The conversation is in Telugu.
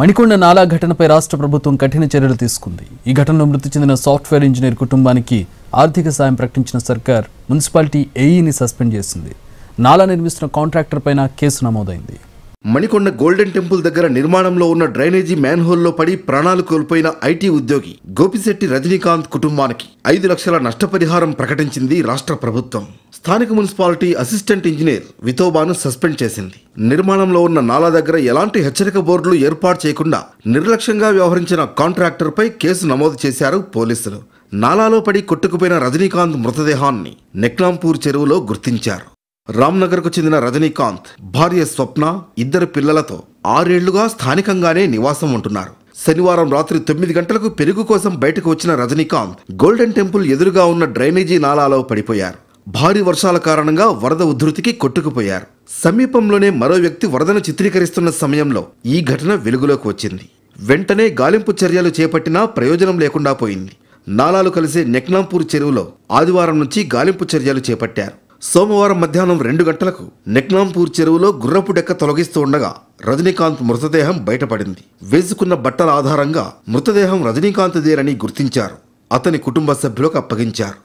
మణికొండ నాలా ఘటనపై రాష్ట్ర ప్రభుత్వం కఠిన చర్యలు తీసుకుంది ఈ ఘటనలో మృతి చెందిన సాఫ్ట్వేర్ ఇంజనీర్ కుటుంబానికి ఆర్థిక సాయం ప్రకటించిన సర్కార్ మున్సిపాలిటీ ఏఈని e సస్పెండ్ చేసింది నాలా నిర్మిస్తున్న కాంట్రాక్టర్ పైన కేసు నమోదైంది మణికొండ గోల్డెన్ టెంపుల్ దగ్గర నిర్మాణంలో ఉన్న డ్రైనేజీ మ్యాన్హోల్లో పడి ప్రాణాలు కోల్పోయిన ఐటీ ఉద్యోగి గోపిశెట్టి రజనీకాంత్ కుటుంబానికి ఐదు లక్షల నష్టపరిహారం ప్రకటించింది రాష్ట్ర ప్రభుత్వం స్థానిక మున్సిపాలిటీ అసిస్టెంట్ ఇంజనీర్ వితోబాను సస్పెండ్ చేసింది నిర్మాణంలో ఉన్న నాలా దగ్గర ఎలాంటి హెచ్చరిక బోర్డులు ఏర్పాటు చేయకుండా నిర్లక్ష్యంగా వ్యవహరించిన కాంట్రాక్టర్పై కేసు నమోదు చేశారు పోలీసులు నాలాలో పడి కొట్టుకుపోయిన రజనీకాంత్ మృతదేహాన్ని నెక్లాంపూర్ చెరువులో గుర్తించారు రామ్నగర్కు చెందిన రజనీకాంత్ భార్య స్వప్న ఇద్దరు పిల్లలతో ఆరేళ్లుగా స్థానికంగానే నివాసం ఉంటున్నారు శనివారం రాత్రి తొమ్మిది గంటలకు పెరుగు కోసం బయటకు వచ్చిన రజనీకాంత్ గోల్డెన్ టెంపుల్ ఎదురుగా ఉన్న డ్రైనేజీ నాలాలో పడిపోయారు భారీ వర్షాల కారణంగా వరద ఉధృతికి కొట్టుకుపోయారు సమీపంలోనే మరో వ్యక్తి వరదను చిత్రీకరిస్తున్న సమయంలో ఈ ఘటన వెలుగులోకి వచ్చింది వెంటనే గాలింపు చర్యలు చేపట్టినా ప్రయోజనం లేకుండా పోయింది నాలాలు కలిసే నెక్నాంపూర్ చెరువులో ఆదివారం నుంచి గాలింపు చర్యలు చేపట్టారు సోమవారం మధ్యాహ్నం రెండు గంటలకు నెక్నాంపూర్ చెరువులో గుర్రపు డెక్క తొలగిస్తూ ఉండగా రజనీకాంత్ మృతదేహం బయటపడింది వేసుకున్న బట్టల ఆధారంగా మృతదేహం దేరని గుర్తించారు అతని కుటుంబ సభ్యులకు అప్పగించారు